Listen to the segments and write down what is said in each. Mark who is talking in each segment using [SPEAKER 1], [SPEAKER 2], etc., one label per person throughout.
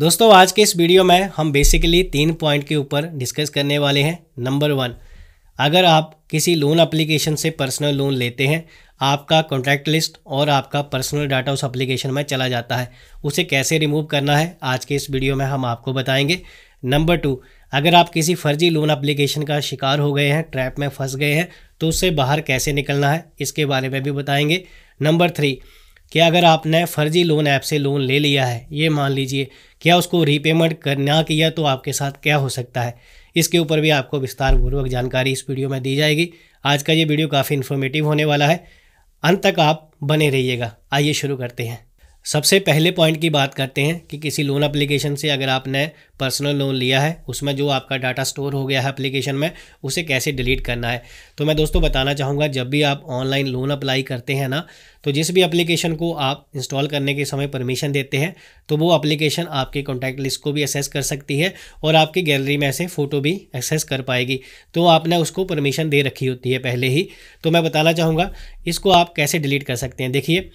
[SPEAKER 1] दोस्तों आज के इस वीडियो में हम बेसिकली तीन पॉइंट के ऊपर डिस्कस करने वाले हैं नंबर वन अगर आप किसी लोन एप्लीकेशन से पर्सनल लोन लेते हैं आपका कॉन्टैक्ट लिस्ट और आपका पर्सनल डाटा उस एप्लीकेशन में चला जाता है उसे कैसे रिमूव करना है आज के इस वीडियो में हम आपको बताएंगे नंबर टू अगर आप किसी फर्जी लोन एप्लीकेशन का शिकार हो गए हैं ट्रैप में फंस गए हैं तो उससे बाहर कैसे निकलना है इसके बारे में भी बताएंगे नंबर थ्री कि अगर आपने फर्जी लोन ऐप से लोन ले लिया है ये मान लीजिए क्या उसको रीपेमेंट कर ना किया तो आपके साथ क्या हो सकता है इसके ऊपर भी आपको विस्तार पूर्वक जानकारी इस वीडियो में दी जाएगी आज का ये वीडियो काफ़ी इन्फॉर्मेटिव होने वाला है अंत तक आप बने रहिएगा आइए शुरू करते हैं सबसे पहले पॉइंट की बात करते हैं कि किसी लोन एप्लीकेशन से अगर आपने पर्सनल लोन लिया है उसमें जो आपका डाटा स्टोर हो गया है एप्लीकेशन में उसे कैसे डिलीट करना है तो मैं दोस्तों बताना चाहूँगा जब भी आप ऑनलाइन लोन अप्लाई करते हैं ना तो जिस भी एप्लीकेशन को आप इंस्टॉल करने के समय परमिशन देते हैं तो वो अप्लीकेशन आपके कॉन्टैक्ट लिस्ट को भी एक्सेस कर सकती है और आपकी गैलरी में से फ़ोटो भी एक्सेस कर पाएगी तो आपने उसको परमिशन दे रखी होती है पहले ही तो मैं बताना चाहूँगा इसको आप कैसे डिलीट कर सकते हैं देखिए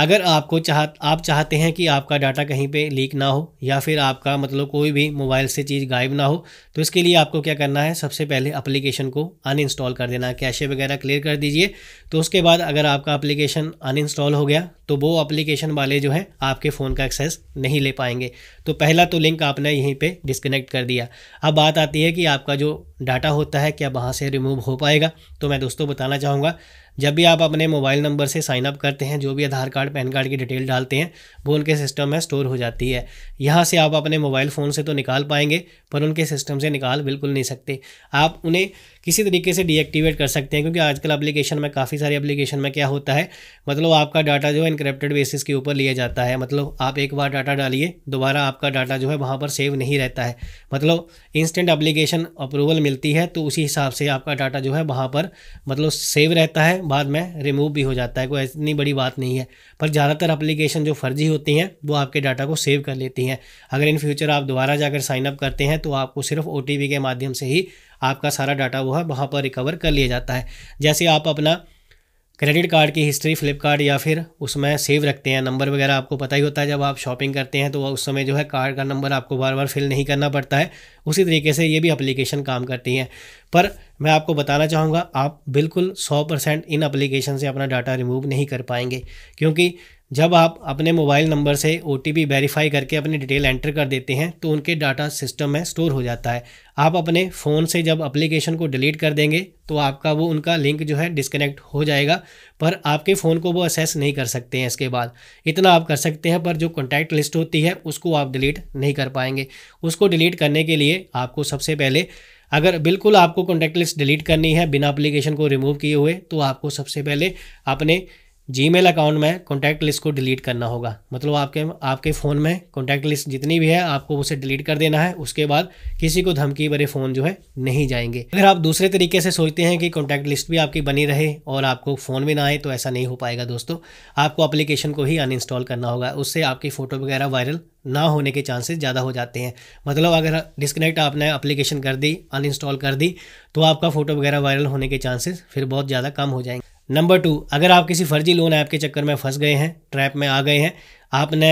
[SPEAKER 1] अगर आपको चाह आप चाहते हैं कि आपका डाटा कहीं पे लीक ना हो या फिर आपका मतलब कोई भी मोबाइल से चीज़ गायब ना हो तो इसके लिए आपको क्या करना है सबसे पहले एप्लीकेशन को अनइंस्टॉल कर देना कैशे वगैरह क्लियर कर दीजिए तो उसके बाद अगर आपका एप्लीकेशन अनइंस्टॉल हो गया तो वो अप्लीकेशन वाले जो हैं आपके फ़ोन का एक्सेस नहीं ले पाएंगे तो पहला तो लिंक आपने यहीं पे डिस्कनेक्ट कर दिया अब बात आती है कि आपका जो डाटा होता है क्या वहाँ से रिमूव हो पाएगा तो मैं दोस्तों बताना चाहूँगा जब भी आप अपने मोबाइल नंबर से साइन अप करते हैं जो भी आधार कार्ड पैन कार्ड की डिटेल डालते हैं वो उनके सिस्टम में स्टोर हो जाती है यहाँ से आप अपने मोबाइल फ़ोन से तो निकाल पाएंगे पर उनके सिस्टम से निकाल बिल्कुल नहीं सकते आप उन्हें किसी तरीके से डीएक्टिवेट कर सकते हैं क्योंकि आजकल एप्लीकेशन में काफ़ी सारी एप्लीकेशन में क्या होता है मतलब आपका डाटा जो है एनक्रिप्टेड बेसिस के ऊपर लिया जाता है मतलब आप एक बार डाटा डालिए दोबारा आपका डाटा जो है वहाँ पर सेव नहीं रहता है मतलब इंस्टेंट अप्लीकेशन अप्रूवल मिलती है तो उसी हिसाब से आपका डाटा जो है वहाँ पर मतलब सेव रहता है बाद में रिमूव भी हो जाता है कोई इतनी बड़ी बात नहीं है पर ज़्यादातर अप्लीकेशन जो फर्जी होती हैं वो आपके डाटा को सेव कर लेती हैं अगर इन फ्यूचर आप दोबारा जाकर साइनअप करते हैं तो आपको सिर्फ ओ के माध्यम से ही आपका सारा डाटा वो है वहाँ पर रिकवर कर लिया जाता है जैसे आप अपना क्रेडिट कार्ड की हिस्ट्री फ्लिपकार्ट या फिर उसमें सेव रखते हैं नंबर वगैरह आपको पता ही होता है जब आप शॉपिंग करते हैं तो उस समय जो है कार्ड का नंबर आपको बार बार फिल नहीं करना पड़ता है उसी तरीके से ये भी अप्लीकेशन काम करती हैं पर मैं आपको बताना चाहूँगा आप बिल्कुल 100 परसेंट इन अप्लीकेशन से अपना डाटा रिमूव नहीं कर पाएंगे क्योंकि जब आप अपने मोबाइल नंबर से ओ टी वेरीफाई करके अपनी डिटेल एंटर कर देते हैं तो उनके डाटा सिस्टम में स्टोर हो जाता है आप अपने फ़ोन से जब अप्लीकेशन को डिलीट कर देंगे तो आपका वो उनका लिंक जो है डिस्कनेक्ट हो जाएगा पर आपके फ़ोन को वो एक्सेस नहीं कर सकते हैं इसके बाद इतना आप कर सकते हैं पर जो कॉन्टैक्ट लिस्ट होती है उसको आप डिलीट नहीं कर पाएंगे उसको डिलीट करने के लिए आपको सबसे पहले अगर बिल्कुल आपको कॉन्टैक्ट लिस्ट डिलीट करनी है बिना अप्लीकेशन को रिमूव किए हुए तो आपको सबसे पहले अपने जीमेल अकाउंट में कॉन्टैक्ट लिस्ट को डिलीट करना होगा मतलब आपके आपके फ़ोन में कॉन्टैक्ट लिस्ट जितनी भी है आपको उसे डिलीट कर देना है उसके बाद किसी को धमकी भरे फ़ोन जो है नहीं जाएंगे अगर आप दूसरे तरीके से सोचते हैं कि कॉन्टैक्ट लिस्ट भी आपकी बनी रहे और आपको फ़ोन भी ना आए तो ऐसा नहीं हो पाएगा दोस्तों आपको अप्लीकेशन को ही अनइंस्टॉल करना होगा उससे आपकी फ़ोटो वगैरह वायरल ना होने के चांसेस ज़्यादा हो जाते हैं मतलब अगर डिस्कनेक्ट आपने अप्लीकेशन कर दी अनइंस्टॉल कर दी तो आपका फ़ोटो वगैरह वायरल होने के चांसेस फिर बहुत ज़्यादा कम हो जाएंगे नंबर टू अगर आप किसी फर्जी लोन ऐप के चक्कर में फंस गए हैं ट्रैप में आ गए हैं आपने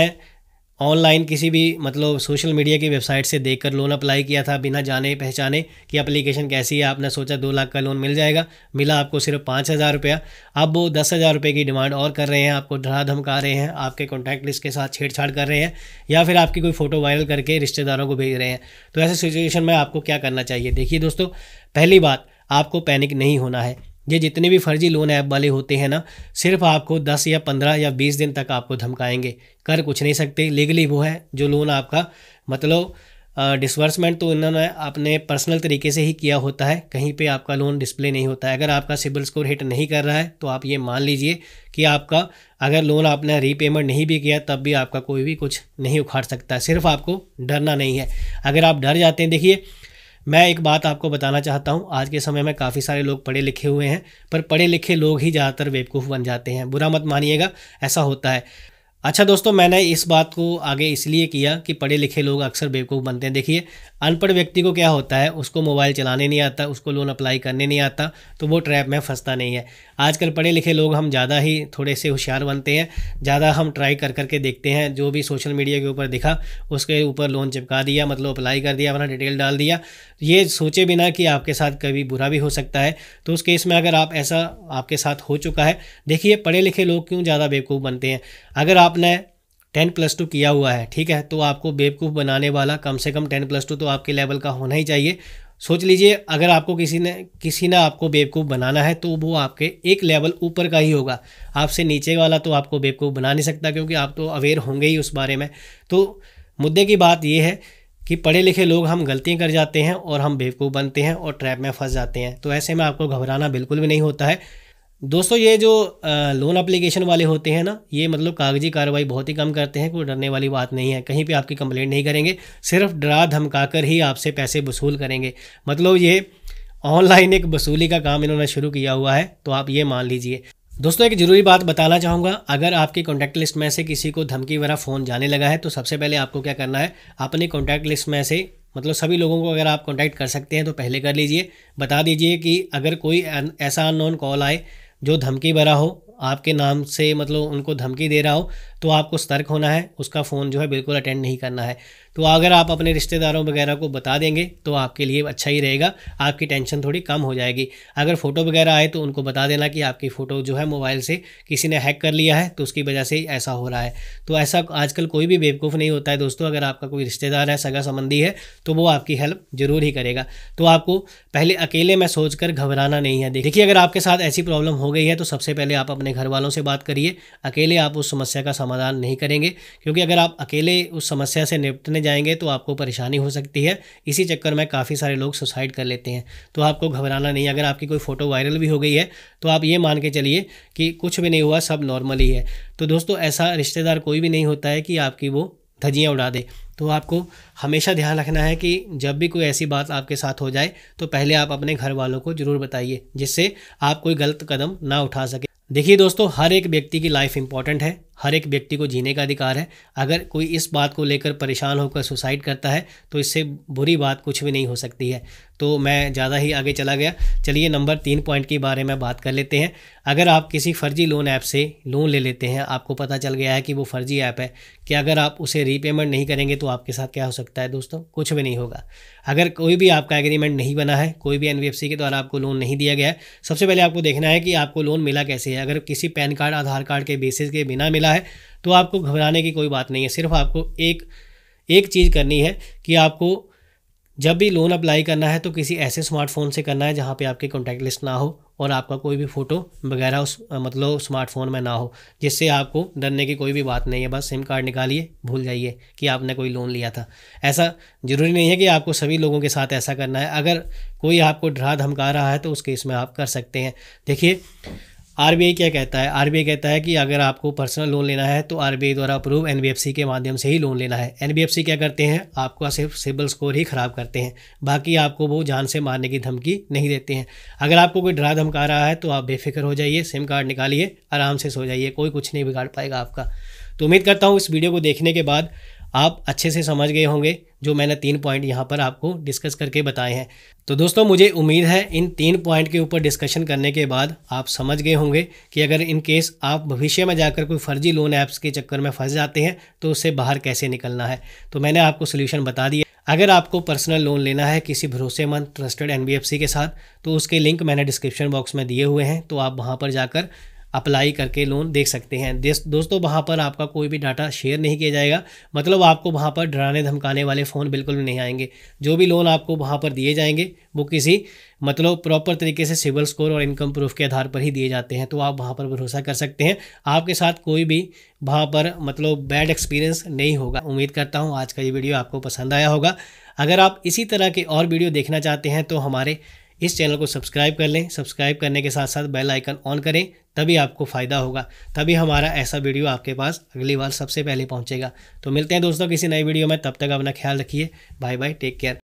[SPEAKER 1] ऑनलाइन किसी भी मतलब सोशल मीडिया की वेबसाइट से देखकर लोन अप्लाई किया था बिना जाने पहचाने कि एप्लीकेशन कैसी है आपने सोचा दो लाख का लोन मिल जाएगा मिला आपको सिर्फ पाँच हज़ार रुपया अब वो दस हज़ार रुपये की डिमांड और कर रहे हैं आपको डरा धमका रहे हैं आपके कॉन्टैक्ट लिस्ट के साथ छेड़छाड़ कर रहे हैं या फिर आपकी कोई फ़ोटो वायरल करके रिश्तेदारों को भेज रहे हैं तो ऐसे सिचुएशन में आपको क्या करना चाहिए देखिए दोस्तों पहली बात आपको पैनिक नहीं होना है ये जितने भी फर्जी लोन ऐप वाले होते हैं ना सिर्फ आपको 10 या 15 या 20 दिन तक आपको धमकाएंगे कर कुछ नहीं सकते लीगली वो है जो लोन आपका मतलब डिसबर्समेंट तो इन्होंने आपने पर्सनल तरीके से ही किया होता है कहीं पे आपका लोन डिस्प्ले नहीं होता है अगर आपका सिबिल स्कोर हिट नहीं कर रहा है तो आप ये मान लीजिए कि आपका अगर लोन आपने रीपेमेंट नहीं भी किया तब भी आपका कोई भी कुछ नहीं उखाड़ सकता सिर्फ आपको डरना नहीं है अगर आप डर जाते हैं देखिए मैं एक बात आपको बताना चाहता हूँ आज के समय में काफ़ी सारे लोग पढ़े लिखे हुए हैं पर पढ़े लिखे लोग ही ज़्यादातर बेवकूफ़ बन जाते हैं बुरा मत मानिएगा ऐसा होता है अच्छा दोस्तों मैंने इस बात को आगे इसलिए किया कि पढ़े लिखे लोग अक्सर बेवकूफ़ बनते हैं देखिए अनपढ़ व्यक्ति को क्या होता है उसको मोबाइल चलाने नहीं आता उसको लोन अप्लाई करने नहीं आता तो वो ट्रैप में फंसता नहीं है आजकल पढ़े लिखे लोग हम ज़्यादा ही थोड़े से होशियार बनते हैं ज़्यादा हम ट्राई कर करके देखते हैं जो भी सोशल मीडिया के ऊपर दिखा उसके ऊपर लोन चिपका दिया मतलब अप्लाई कर दिया अपना डिटेल डाल दिया ये सोचे बिना कि आपके साथ कभी बुरा भी हो सकता है तो उस केस में अगर आप ऐसा आपके साथ हो चुका है देखिए पढ़े लिखे लोग क्यों ज़्यादा बेवकूफ़ बनते हैं अगर आप आपने टेन प्लस टू किया हुआ है ठीक है तो आपको बेवकूफ़ बनाने वाला कम से कम टेन प्लस टू तो आपके लेवल का होना ही चाहिए सोच लीजिए अगर आपको किसी ने किसी ने आपको बेवकूफ़ बनाना है तो वो आपके एक लेवल ऊपर का ही होगा आपसे नीचे वाला तो आपको बेवकूफ़ बना नहीं सकता क्योंकि आप तो अवेयर होंगे ही उस बारे में तो मुद्दे की बात यह है कि पढ़े लिखे लोग हम गलतियाँ कर जाते हैं और हम बेवकूफ़ बनते हैं और ट्रैप में फंस जाते हैं तो ऐसे में आपको घबराना बिल्कुल भी नहीं होता है दोस्तों ये जो लोन अप्लीकेशन वाले होते हैं ना ये मतलब कागजी कार्रवाई बहुत ही कम करते हैं कोई डरने वाली बात नहीं है कहीं पे आपकी कंप्लेंट नहीं करेंगे सिर्फ डरा धमकाकर ही आपसे पैसे वसूल करेंगे मतलब ये ऑनलाइन एक वसूली का काम इन्होंने शुरू किया हुआ है तो आप ये मान लीजिए दोस्तों एक जरूरी बात बताना चाहूँगा अगर आपके कॉन्टैक्ट लिस्ट में से किसी को धमकी वाला फ़ोन जाने लगा है तो सबसे पहले आपको क्या करना है अपने कॉन्टैक्ट लिस्ट में से मतलब सभी लोगों को अगर आप कॉन्टैक्ट कर सकते हैं तो पहले कर लीजिए बता दीजिए कि अगर कोई ऐसा अननोन कॉल आए जो धमकी भरा हो आपके नाम से मतलब उनको धमकी दे रहा हो तो आपको सतर्क होना है उसका फ़ोन जो है बिल्कुल अटेंड नहीं करना है तो अगर आप अपने रिश्तेदारों वगैरह को बता देंगे तो आपके लिए अच्छा ही रहेगा आपकी टेंशन थोड़ी कम हो जाएगी अगर फ़ोटो वगैरह आए तो उनको बता देना कि आपकी फ़ोटो जो है मोबाइल से किसी ने हैक कर लिया है तो उसकी वजह से ही ऐसा हो रहा है तो ऐसा आजकल कोई भी बेवकूफ़ नहीं होता है दोस्तों अगर आपका कोई रिश्तेदार है सगा संबंधी है तो वो आपकी हेल्प ज़रूर ही करेगा तो आपको पहले अकेले में सोच कर घबराना नहीं है देखिए अगर आपके साथ ऐसी प्रॉब्लम हो गई है तो सबसे पहले आप अपने घर वालों से बात करिए अकेले आप उस समस्या का समाधान नहीं करेंगे क्योंकि अगर आप अकेले उस समस्या से निपटने जाएंगे तो आपको परेशानी हो सकती है इसी चक्कर में काफ़ी सारे लोग सुसाइड कर लेते हैं तो आपको घबराना नहीं अगर आपकी कोई फ़ोटो वायरल भी हो गई है तो आप ये मान के चलिए कि कुछ भी नहीं हुआ सब नॉर्मल ही है तो दोस्तों ऐसा रिश्तेदार कोई भी नहीं होता है कि आपकी वो धजियाँ उड़ा दे तो आपको हमेशा ध्यान रखना है कि जब भी कोई ऐसी बात आपके साथ हो जाए तो पहले आप अपने घर वालों को ज़रूर बताइए जिससे आप कोई गलत कदम ना उठा सके देखिए दोस्तों हर एक व्यक्ति की लाइफ इंपॉर्टेंट है हर एक व्यक्ति को जीने का अधिकार है अगर कोई इस बात को लेकर परेशान होकर सुसाइड करता है तो इससे बुरी बात कुछ भी नहीं हो सकती है तो मैं ज़्यादा ही आगे चला गया चलिए नंबर तीन पॉइंट के बारे में बात कर लेते हैं अगर आप किसी फर्जी लोन ऐप से लोन ले लेते हैं आपको पता चल गया है कि वो फर्जी ऐप है कि अगर आप उसे रीपेमेंट नहीं करेंगे तो आपके साथ क्या हो सकता है दोस्तों कुछ भी नहीं होगा अगर कोई भी आपका एग्रीमेंट नहीं बना है कोई भी एन के द्वारा आपको लोन नहीं दिया गया है सबसे पहले आपको देखना है कि आपको लोन मिला कैसे है अगर किसी पैन कार्ड आधार कार्ड के बेसिस के बिना मिला मिला है तो आपको घबराने की कोई बात नहीं है सिर्फ आपको एक एक चीज़ करनी है कि आपको जब भी लोन अप्लाई करना है तो किसी ऐसे स्मार्टफोन से करना है जहाँ पे आपकी कॉन्टैक्ट लिस्ट ना हो और आपका कोई भी फ़ोटो वगैरह उस मतलब स्मार्टफोन में ना हो जिससे आपको डरने की कोई भी बात नहीं है बस सिम कार्ड निकालिए भूल जाइए कि आपने कोई लोन लिया था ऐसा ज़रूरी नहीं है कि आपको सभी लोगों के साथ ऐसा करना है अगर कोई आपको डरा धमका रहा है तो उस केस में आप कर सकते हैं देखिए आर क्या कहता है आर कहता है कि अगर आपको पर्सनल लोन लेना है तो आर द्वारा अप्रूव एन के माध्यम से ही लोन लेना है एन क्या करते हैं आपका सिर्फ सिबिल स्कोर ही ख़राब करते हैं बाकी आपको वो जान से मारने की धमकी नहीं देते हैं अगर आपको कोई डरा धमका रहा है तो आप बेफिक्र हो जाइए सिम कार्ड निकालिए आराम से सो जाइए कोई कुछ नहीं बिगाड़ पाएगा आपका तो उम्मीद करता हूँ इस वीडियो को देखने के बाद आप अच्छे से समझ गए होंगे जो मैंने तीन पॉइंट यहाँ पर आपको डिस्कस करके बताए हैं तो दोस्तों मुझे उम्मीद है इन तीन पॉइंट के ऊपर डिस्कशन करने के बाद आप समझ गए होंगे कि अगर इन केस आप भविष्य में जाकर कोई फर्जी लोन ऐप्स के चक्कर में फंस जाते हैं तो उससे बाहर कैसे निकलना है तो मैंने आपको सोल्यूशन बता दिया अगर आपको पर्सनल लोन लेना है किसी भरोसेमंद ट्रस्टेड एन के साथ तो उसके लिंक मैंने डिस्क्रिप्शन बॉक्स में दिए हुए हैं तो आप वहाँ पर जाकर अप्लाई करके लोन देख सकते हैं दोस्तों वहाँ पर आपका कोई भी डाटा शेयर नहीं किया जाएगा मतलब आपको वहाँ पर डराने धमकाने वाले फ़ोन बिल्कुल भी नहीं आएंगे जो भी लोन आपको वहाँ पर दिए जाएंगे वो किसी मतलब प्रॉपर तरीके से सिविल स्कोर और इनकम प्रूफ के आधार पर ही दिए जाते हैं तो आप वहाँ पर भरोसा कर सकते हैं आपके साथ कोई भी वहाँ पर मतलब बैड एक्सपीरियंस नहीं होगा उम्मीद करता हूँ आज का ये वीडियो आपको पसंद आया होगा अगर आप इसी तरह के और वीडियो देखना चाहते हैं तो हमारे इस चैनल को सब्सक्राइब कर लें सब्सक्राइब करने के साथ साथ बेल आइकन ऑन करें तभी आपको फ़ायदा होगा तभी हमारा ऐसा वीडियो आपके पास अगली बार सबसे पहले पहुंचेगा तो मिलते हैं दोस्तों किसी नई वीडियो में तब तक अपना ख्याल रखिए बाय बाय टेक केयर